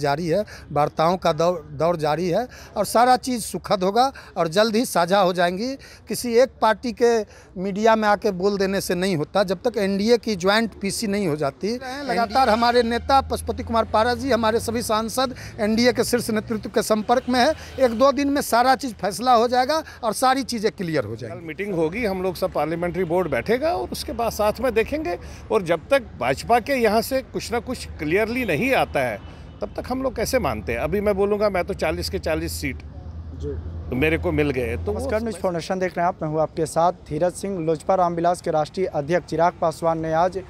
जारी है वार्ताओं का दौर दौर जारी है और सारा चीज़ सुखद होगा और जल्द ही साझा हो जाएंगी किसी एक पार्टी के मीडिया में आके बोल देने से नहीं होता जब तक एनडीए की ज्वाइंट पीसी नहीं हो जाती लगातार हमारे नेता पशुपति कुमार पारा जी हमारे सभी सांसद एनडीए के शीर्ष नेतृत्व के संपर्क में है एक दो दिन में सारा चीज़ फैसला हो जाएगा और सारी चीज़ें क्लियर हो जाएगी मीटिंग होगी हम लोग सब पार्लियामेंट्री बोर्ड बैठेगा और उसके बाद साथ में देखेंगे और जब तक भाजपा के यहाँ से कुछ ना कुछ क्लियरली नहीं आता है तब तक हम लोग कैसे मानते हैं अभी मैं बोलूँगा मैं तो चालीस के चालीस सीट तो मेरे को मिल गए तो नमस्कार न्यूज फाउंडेशन देख रहे हैं आप मैं हूँ आपके साथ धीरज सिंह लोजपा रामविलास के राष्ट्रीय अध्यक्ष चिराग पासवान ने आज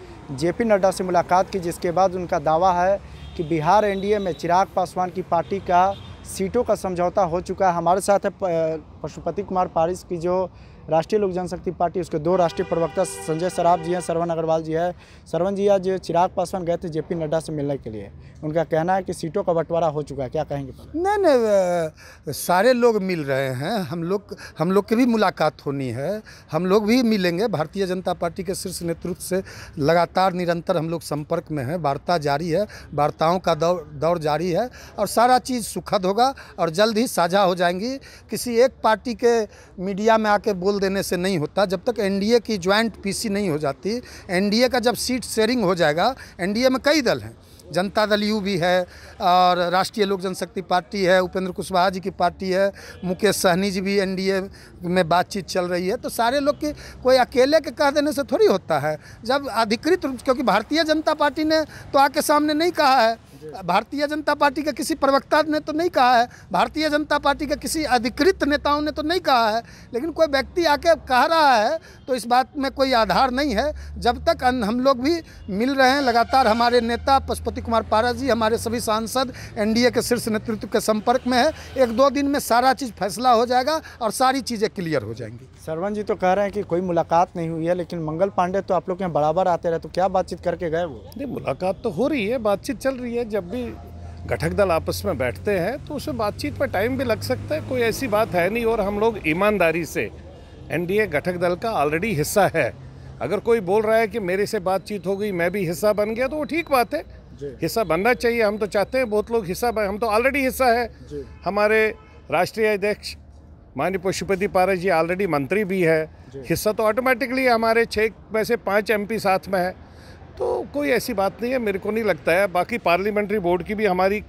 जेपी नड्डा से मुलाकात की जिसके बाद उनका दावा है कि बिहार एनडीए में चिराग पासवान की पार्टी का सीटों का समझौता हो चुका है हमारे साथ है पशुपति कुमार पारिस की जो राष्ट्रीय लोक जनशक्ति पार्टी उसके दो राष्ट्रीय प्रवक्ता संजय सराफ जी हैं सरवन अग्रवाल जी है सरवन जी आज चिराग पासवान गए थे जेपी नड्डा से मिलने के लिए उनका कहना है कि सीटों का बंटवारा हो चुका है क्या कहेंगे नहीं नहीं सारे लोग मिल रहे हैं हम लोग हम लोग की भी मुलाकात होनी है हम लोग भी मिलेंगे भारतीय जनता पार्टी के शीर्ष नेतृत्व से लगातार निरंतर हम लोग संपर्क में हैं वार्ता जारी है वार्ताओं का दौर दौर जारी है और सारा चीज़ सुखद होगा और जल्द ही साझा हो जाएंगी किसी एक पार्टी के मीडिया में आके बोल देने से नहीं होता जब तक एनडीए की ज्वाइंट पीसी नहीं हो जाती एनडीए का जब सीट शेयरिंग हो जाएगा एनडीए में कई दल हैं जनता दल यू भी है और राष्ट्रीय लोक जनशक्ति पार्टी है उपेंद्र कुशवाहा जी की पार्टी है मुकेश सहनी जी भी एनडीए में बातचीत चल रही है तो सारे लोग की कोई अकेले के कह देने से थोड़ी होता है जब अधिकृत रूप क्योंकि भारतीय जनता पार्टी ने तो आके सामने नहीं कहा है भारतीय जनता पार्टी के किसी प्रवक्ता ने तो नहीं कहा है भारतीय जनता पार्टी के किसी अधिकृत नेताओं ने तो नहीं कहा है लेकिन कोई व्यक्ति आके कह रहा है तो इस बात में कोई आधार नहीं है जब तक हम लोग भी मिल रहे हैं लगातार हमारे नेता पशुपति कुमार पारा जी हमारे सभी सांसद एन के शीर्ष नेतृत्व के संपर्क में है एक दो दिन में सारा चीज़ फैसला हो जाएगा और सारी चीज़ें क्लियर हो जाएंगी सरवन जी तो कह रहे हैं कि कोई मुलाकात नहीं हुई है लेकिन मंगल पांडे तो आप लोग के यहाँ बराबर आते रहे तो क्या बातचीत करके गए वो नहीं मुलाकात तो हो रही है बातचीत चल रही है जब भी घटक दल आपस में बैठते हैं तो उसमें बातचीत पर टाइम भी लग सकता है कोई ऐसी बात है नहीं और हम लोग ईमानदारी से एनडीए घटक दल का ऑलरेडी हिस्सा है अगर कोई बोल रहा है कि मेरे से बातचीत हो गई मैं भी हिस्सा बन गया तो वो ठीक बात है हिस्सा बनना चाहिए हम तो चाहते हैं बहुत लोग हिस्सा हम तो ऑलरेडी हिस्सा है हमारे राष्ट्रीय अध्यक्ष माननीय पशुपति पारा जी ऑलरेडी मंत्री भी है हिस्सा तो ऑटोमेटिकली हमारे छः में से पाँच एम साथ में है तो कोई ऐसी बात नहीं है मेरे को नहीं लगता है बाकी पार्लियामेंट्री बोर्ड की भी हमारी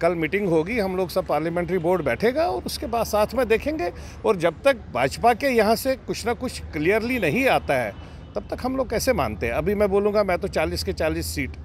कल मीटिंग होगी हम लोग सब पार्लियामेंट्री बोर्ड बैठेगा और उसके बाद साथ में देखेंगे और जब तक भाजपा के यहाँ से कुछ ना कुछ क्लियरली नहीं आता है तब तक हम लोग कैसे मानते हैं अभी मैं बोलूँगा मैं तो चालीस के चालीस सीट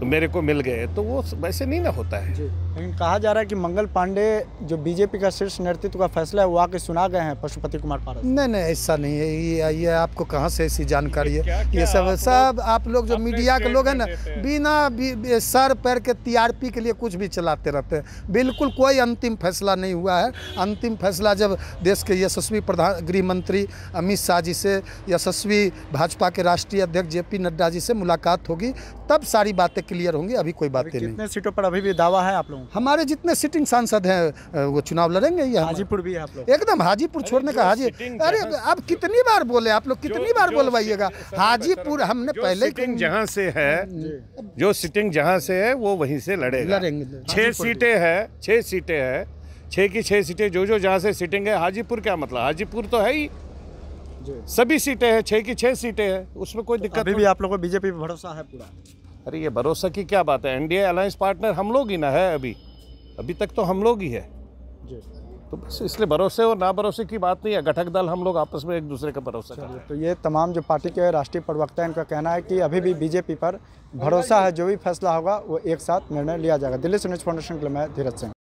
तो मेरे को मिल गए तो वो वैसे नहीं ना होता है लेकिन कहा जा रहा है कि मंगल पांडे जो बीजेपी का शीर्ष नेतृत्व का फैसला है वो आके सुना गए हैं पशुपति कुमार पारस नहीं नहीं ऐसा नहीं है ये ये आपको कहाँ से ऐसी जानकारी है ये सब आप सब आप लोग जो मीडिया के लोग हैं ना बिना सर पैर के टी के लिए कुछ भी चलाते रहते हैं बिल्कुल कोई अंतिम फैसला नहीं हुआ है अंतिम फैसला जब देश के यशस्वी प्रधान गृह मंत्री अमित शाह जी से यशस्वी भाजपा के राष्ट्रीय अध्यक्ष जे पी नड्डा जी से मुलाकात होगी तब सारी बातें क्लियर होंगी अभी कोई बातें नहीं सीटों पर अभी भी दावा है आप लोग हमारे जितने सिटिंग सांसद हैं वो चुनाव लड़ेंगे ये हाजीपुर भी आप लोग एकदम हाजीपुर छोड़ने का हाजी अरे आप कितनी बार बोले आप लोग कितनी बार बोलवाइएगा हाजीपुर हमने पहले सिटिंग जहाँ से है जो सिटिंग जहाँ से है वो वहीं से लड़े लड़ेंगे छह सीटें है छह सीटें है छह की छह सीटें जो जो जहाँ से सिटिंग है हाजीपुर क्या मतलब हाजीपुर तो है ही सभी सीटें हैं छह की छह सीटें हैं उसमें कोई तो दिक्कत अभी भी आप लोगों को बीजेपी पे भरोसा है पूरा अरे ये भरोसा की क्या बात है एनडीए अलायंस पार्टनर हम लोग ही ना है अभी अभी तक तो हम लोग ही है जी तो बस इसलिए भरोसे और ना भरोसे की बात नहीं है घटक दल हम लोग आपस में एक दूसरे का भरोसा कर तो ये तमाम जो पार्टी के राष्ट्रीय प्रवक्ता हैं इनका कहना है कि अभी भी बीजेपी पर भरोसा है जो भी फैसला होगा वो एक साथ निर्णय लिया जाएगा दिल्ली से न्यूज़ फाउंडेशन के लिए मैं धीरज सिंह